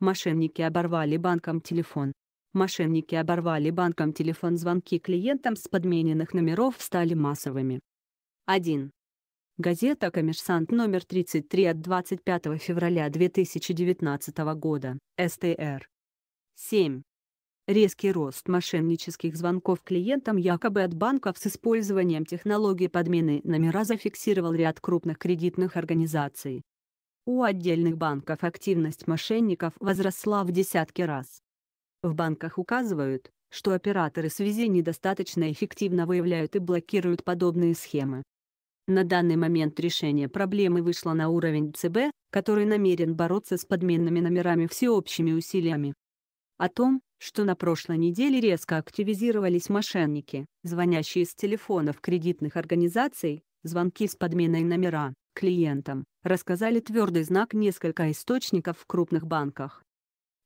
Мошенники оборвали банком телефон. Мошенники оборвали банком телефон. Звонки клиентам с подмененных номеров стали массовыми. 1. Газета «Коммерсант» номер 33 от 25 февраля 2019 года, СТР. 7. Резкий рост мошеннических звонков клиентам якобы от банков с использованием технологии подмены номера зафиксировал ряд крупных кредитных организаций. У отдельных банков активность мошенников возросла в десятки раз. В банках указывают, что операторы связи недостаточно эффективно выявляют и блокируют подобные схемы. На данный момент решение проблемы вышло на уровень ЦБ, который намерен бороться с подменными номерами всеобщими усилиями. О том, что на прошлой неделе резко активизировались мошенники, звонящие с телефонов кредитных организаций, звонки с подменой номера клиентам, рассказали твердый знак несколько источников в крупных банках.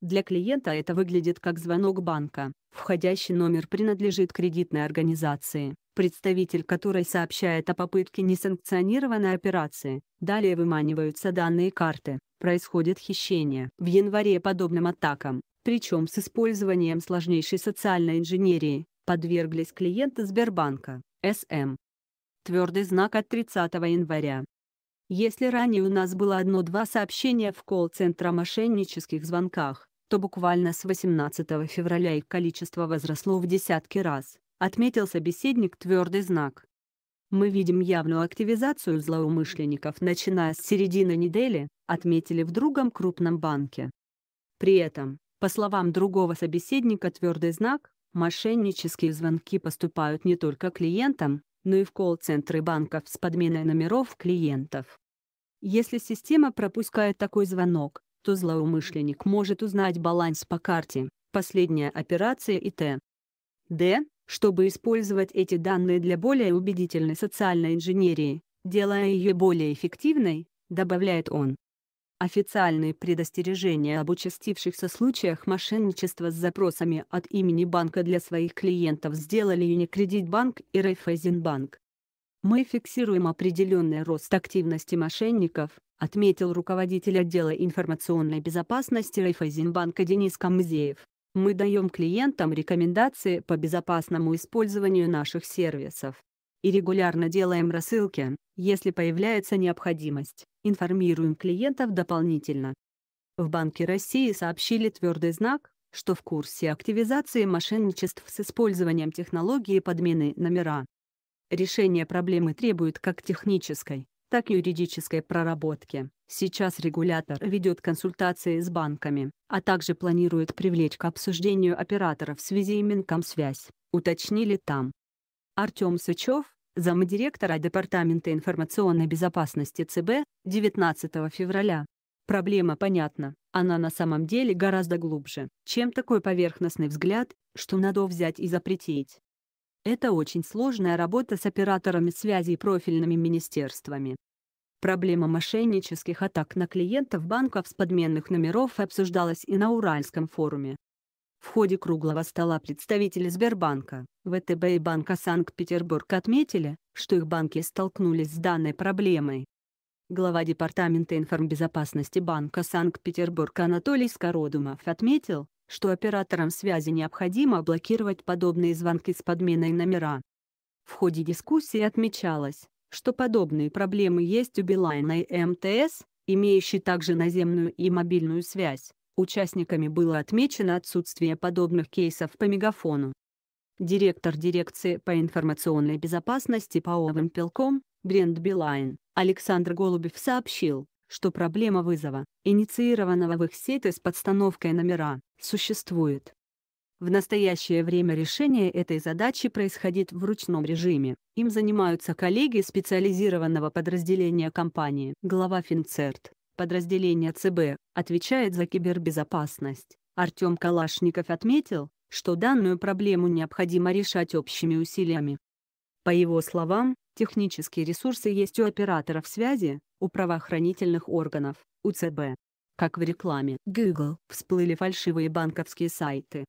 Для клиента это выглядит как звонок банка. Входящий номер принадлежит кредитной организации, представитель которой сообщает о попытке несанкционированной операции. Далее выманиваются данные карты. Происходит хищение. В январе подобным атакам, причем с использованием сложнейшей социальной инженерии, подверглись клиенты Сбербанка, СМ. Твердый знак от 30 января. Если ранее у нас было одно-два сообщения в колл-центр о мошеннических звонках, то буквально с 18 февраля их количество возросло в десятки раз, отметил собеседник твердый знак. Мы видим явную активизацию злоумышленников, начиная с середины недели, отметили в другом крупном банке. При этом, по словам другого собеседника твердый знак, мошеннические звонки поступают не только клиентам, но и в колл-центры банков с подменой номеров клиентов. Если система пропускает такой звонок, то злоумышленник может узнать баланс по карте, последняя операция и т. Д. Чтобы использовать эти данные для более убедительной социальной инженерии, делая ее более эффективной, добавляет он. Официальные предостережения об участившихся случаях мошенничества с запросами от имени банка для своих клиентов сделали Unicredit Bank и Райфайзенбанк. Мы фиксируем определенный рост активности мошенников, отметил руководитель отдела информационной безопасности Райфайзенбанка Денис Камзеев. Мы даем клиентам рекомендации по безопасному использованию наших сервисов и регулярно делаем рассылки, если появляется необходимость, информируем клиентов дополнительно. В Банке России сообщили твердый знак, что в курсе активизации мошенничеств с использованием технологии подмены номера. Решение проблемы требует как технической, так и юридической проработки. Сейчас регулятор ведет консультации с банками, а также планирует привлечь к обсуждению операторов в связи с Минкомсвязь, уточнили там. Артем Сычев, замдиректора Департамента информационной безопасности ЦБ, 19 февраля. Проблема понятна, она на самом деле гораздо глубже, чем такой поверхностный взгляд, что надо взять и запретить. Это очень сложная работа с операторами связи и профильными министерствами. Проблема мошеннических атак на клиентов банков с подменных номеров обсуждалась и на Уральском форуме. В ходе круглого стола представители Сбербанка, ВТБ и Банка Санкт-Петербург отметили, что их банки столкнулись с данной проблемой. Глава Департамента информбезопасности Банка Санкт-Петербург Анатолий Скородумов отметил, что операторам связи необходимо блокировать подобные звонки с подменой номера. В ходе дискуссии отмечалось, что подобные проблемы есть у Билайна и МТС, имеющие также наземную и мобильную связь. Участниками было отмечено отсутствие подобных кейсов по мегафону. Директор дирекции по информационной безопасности по ОВМ Пелком, Бренд Билайн, Александр Голубев сообщил, что проблема вызова, инициированного в их сети с подстановкой номера, существует. В настоящее время решение этой задачи происходит в ручном режиме. Им занимаются коллеги специализированного подразделения компании. Глава Финцерт, подразделение ЦБ, отвечает за кибербезопасность. Артем Калашников отметил, что данную проблему необходимо решать общими усилиями. По его словам, технические ресурсы есть у операторов связи, у правоохранительных органов, у ЦБ. Как в рекламе Google всплыли фальшивые банковские сайты.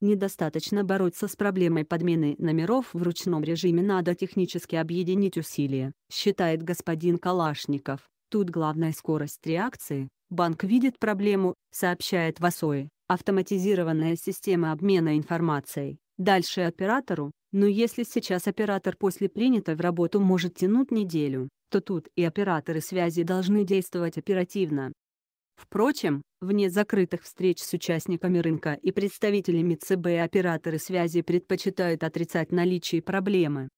Недостаточно бороться с проблемой подмены номеров в ручном режиме надо технически объединить усилия, считает господин Калашников. Тут главная скорость реакции, банк видит проблему, сообщает ВАСОИ, автоматизированная система обмена информацией, дальше оператору, но «Ну, если сейчас оператор после принятой в работу может тянуть неделю, то тут и операторы связи должны действовать оперативно. Впрочем, вне закрытых встреч с участниками рынка и представителями ЦБ операторы связи предпочитают отрицать наличие проблемы.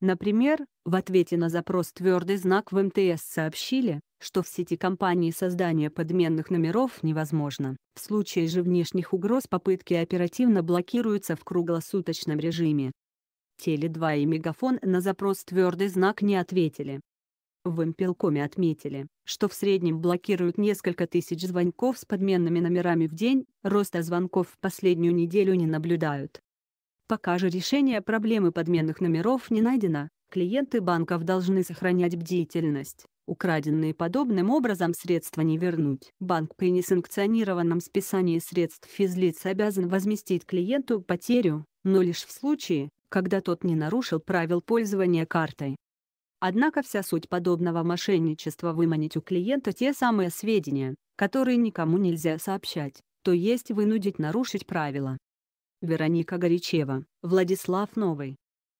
Например, в ответе на запрос «Твердый знак» в МТС сообщили, что в сети компании создание подменных номеров невозможно. В случае же внешних угроз попытки оперативно блокируются в круглосуточном режиме. Теле2 и Мегафон на запрос «Твердый знак» не ответили. В Импелкоме отметили, что в среднем блокируют несколько тысяч звонков с подменными номерами в день, роста звонков в последнюю неделю не наблюдают. Пока же решение проблемы подменных номеров не найдено, клиенты банков должны сохранять бдительность. Украденные подобным образом средства не вернуть. Банк при несанкционированном списании средств физлиц обязан возместить клиенту потерю, но лишь в случае, когда тот не нарушил правил пользования картой. Однако вся суть подобного мошенничества выманить у клиента те самые сведения, которые никому нельзя сообщать, то есть вынудить нарушить правила. Вероника Горячева, Владислав Новый,